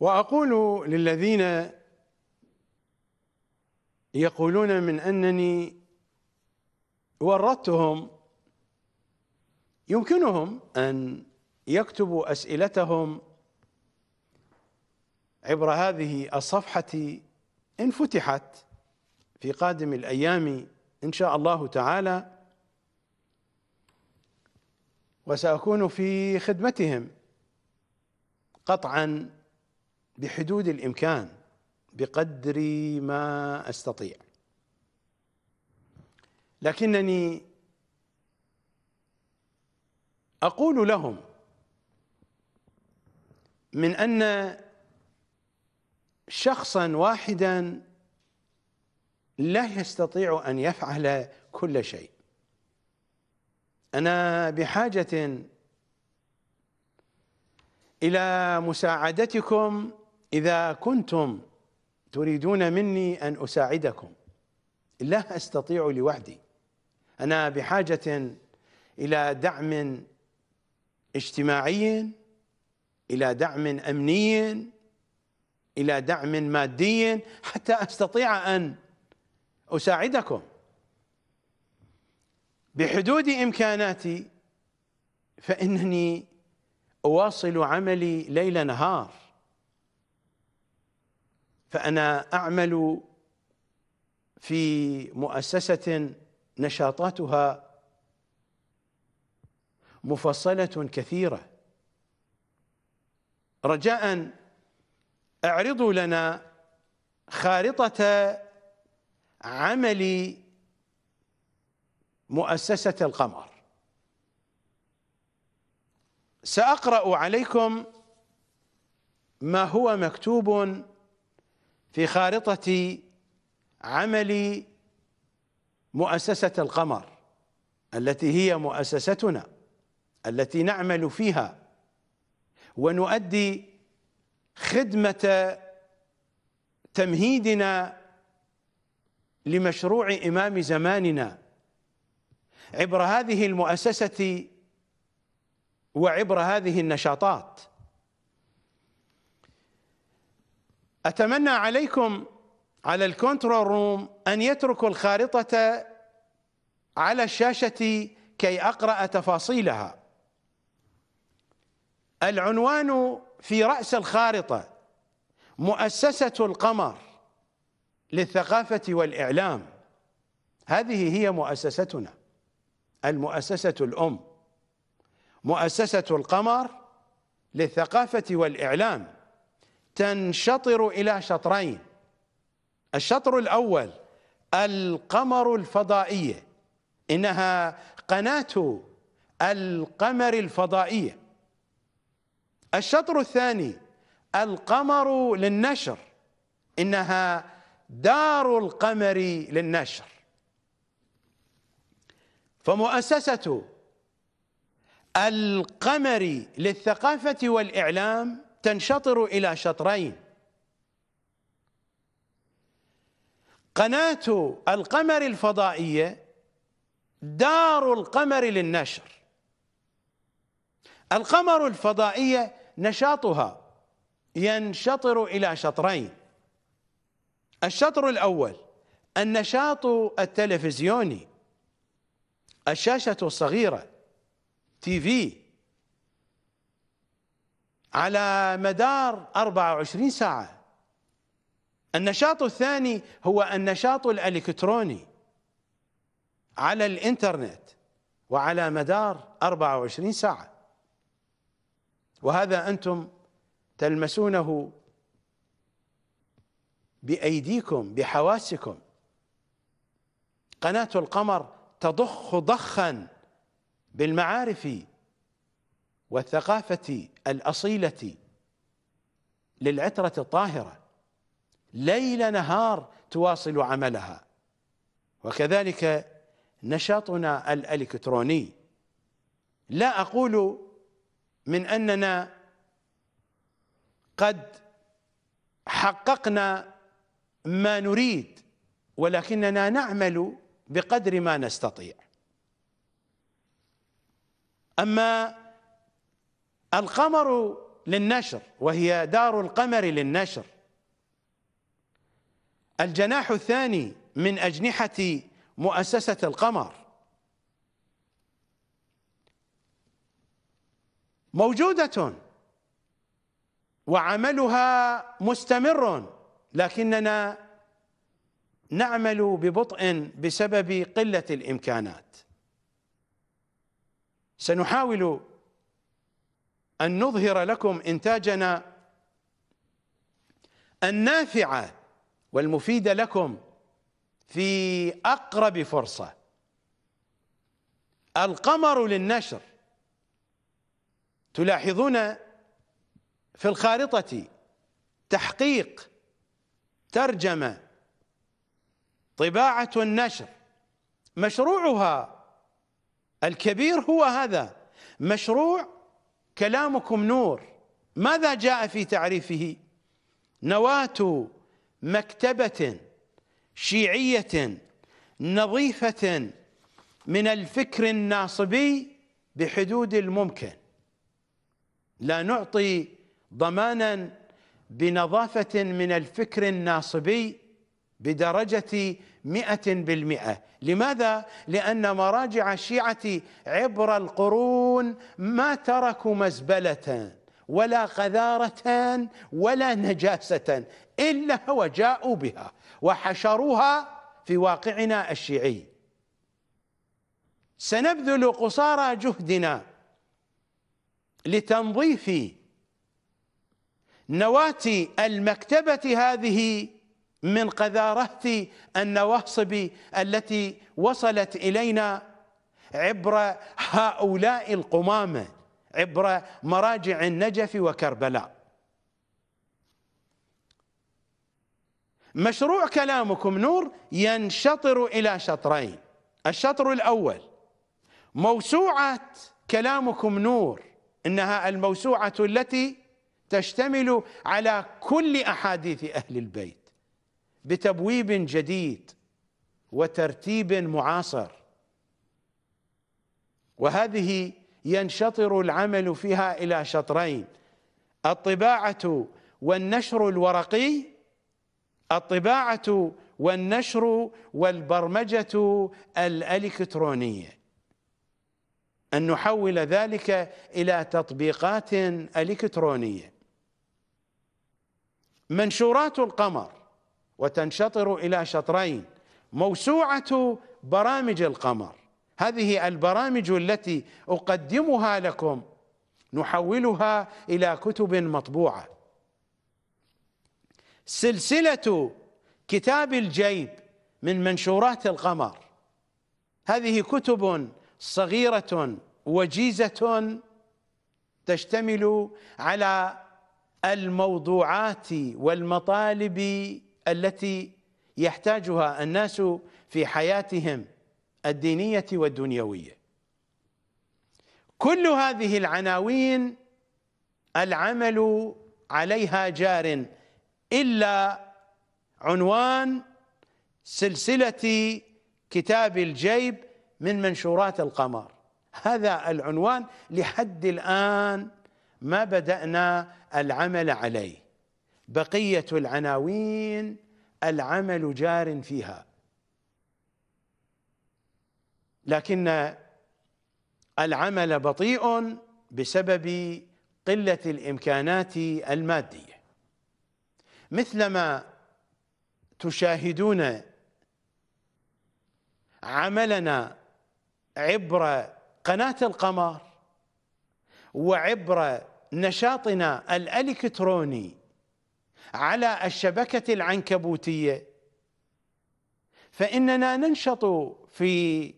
واقول للذين يقولون من انني ورطتهم يمكنهم ان يكتبوا اسئلتهم عبر هذه الصفحه ان فتحت في قادم الايام ان شاء الله تعالى وساكون في خدمتهم قطعا بحدود الامكان بقدر ما استطيع لكنني اقول لهم من ان شخصا واحدا لا يستطيع ان يفعل كل شيء انا بحاجه الى مساعدتكم إذا كنتم تريدون مني أن أساعدكم لا أستطيع لوحدي أنا بحاجة إلى دعم اجتماعي إلى دعم أمني إلى دعم مادي حتى أستطيع أن أساعدكم بحدود إمكاناتي فإنني أواصل عملي ليل نهار فأنا أعمل في مؤسسة نشاطاتها مفصلة كثيرة رجاء اعرضوا لنا خارطة عمل مؤسسة القمر سأقرأ عليكم ما هو مكتوب في خارطة عمل مؤسسة القمر التي هي مؤسستنا التي نعمل فيها ونؤدي خدمة تمهيدنا لمشروع إمام زماننا عبر هذه المؤسسة وعبر هذه النشاطات أتمنى عليكم على الكنترول روم أن يتركوا الخارطة على الشاشة كي أقرأ تفاصيلها العنوان في رأس الخارطة مؤسسة القمر للثقافة والإعلام هذه هي مؤسستنا المؤسسة الأم مؤسسة القمر للثقافة والإعلام تنشطر الى شطرين الشطر الاول القمر الفضائيه انها قناه القمر الفضائيه الشطر الثاني القمر للنشر انها دار القمر للنشر فمؤسسه القمر للثقافه والاعلام تنشطر إلى شطرين قناة القمر الفضائية دار القمر للنشر القمر الفضائية نشاطها ينشطر إلى شطرين الشطر الأول النشاط التلفزيوني الشاشة الصغيرة تي في على مدار 24 ساعة النشاط الثاني هو النشاط الإلكتروني على الإنترنت وعلى مدار 24 ساعة وهذا أنتم تلمسونه بأيديكم بحواسكم قناة القمر تضخ ضخا بالمعارف والثقافة الأصيلة للعترة الطاهرة ليل نهار تواصل عملها وكذلك نشاطنا الالكتروني لا اقول من اننا قد حققنا ما نريد ولكننا نعمل بقدر ما نستطيع اما القمر للنشر وهي دار القمر للنشر الجناح الثاني من أجنحة مؤسسة القمر موجودة وعملها مستمر لكننا نعمل ببطء بسبب قلة الإمكانات سنحاول ان نظهر لكم انتاجنا النافعه والمفيده لكم في اقرب فرصه القمر للنشر تلاحظون في الخارطه تحقيق ترجمه طباعه النشر مشروعها الكبير هو هذا مشروع كلامكم نور ماذا جاء في تعريفه نواة مكتبة شيعية نظيفة من الفكر الناصبي بحدود الممكن لا نعطي ضمانا بنظافة من الفكر الناصبي بدرجة مئة بالمئة لماذا؟ لأن مراجع الشيعة عبر القرون ما تركوا مزبلة ولا قذارة ولا نجاسة إلا وجاءوا بها وحشروها في واقعنا الشيعي سنبذل قصارى جهدنا لتنظيف نواة المكتبة هذه من قذارة النواصب التي وصلت إلينا عبر هؤلاء القمامة عبر مراجع النجف وكربلاء مشروع كلامكم نور ينشطر إلى شطرين الشطر الأول موسوعة كلامكم نور إنها الموسوعة التي تشتمل على كل أحاديث أهل البيت بتبويب جديد وترتيب معاصر وهذه ينشطر العمل فيها الى شطرين الطباعه والنشر الورقي الطباعه والنشر والبرمجه الالكترونيه ان نحول ذلك الى تطبيقات الكترونيه منشورات القمر وتنشطر إلى شطرين موسوعة برامج القمر هذه البرامج التي أقدمها لكم نحولها إلى كتب مطبوعة سلسلة كتاب الجيب من منشورات القمر هذه كتب صغيرة وجيزة تشتمل على الموضوعات والمطالب التي يحتاجها الناس في حياتهم الدينيه والدنيويه كل هذه العناوين العمل عليها جار الا عنوان سلسله كتاب الجيب من منشورات القمر هذا العنوان لحد الان ما بدانا العمل عليه بقية العناوين العمل جار فيها لكن العمل بطيء بسبب قلة الإمكانات المادية مثلما تشاهدون عملنا عبر قناة القمر وعبر نشاطنا الالكتروني على الشبكه العنكبوتيه فاننا ننشط في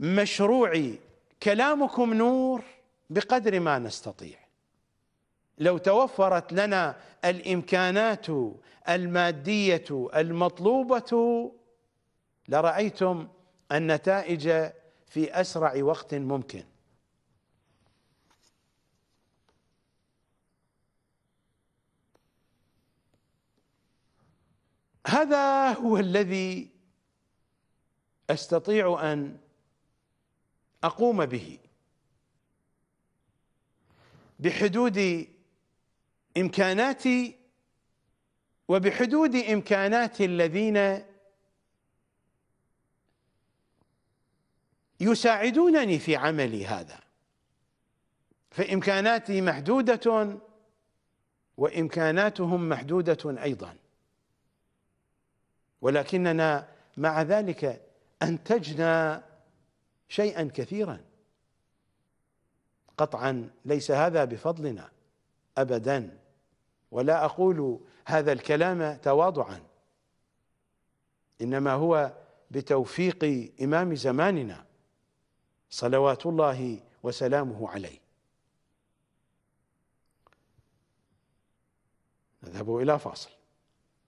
مشروع كلامكم نور بقدر ما نستطيع لو توفرت لنا الامكانات الماديه المطلوبه لرايتم النتائج في اسرع وقت ممكن هذا هو الذي استطيع ان اقوم به بحدود امكاناتي وبحدود امكانات الذين يساعدونني في عملي هذا فامكاناتي محدوده وامكاناتهم محدوده ايضا ولكننا مع ذلك أنتجنا شيئا كثيرا قطعا ليس هذا بفضلنا أبدا ولا أقول هذا الكلام تواضعا إنما هو بتوفيق إمام زماننا صلوات الله وسلامه عليه نذهب إلى فاصل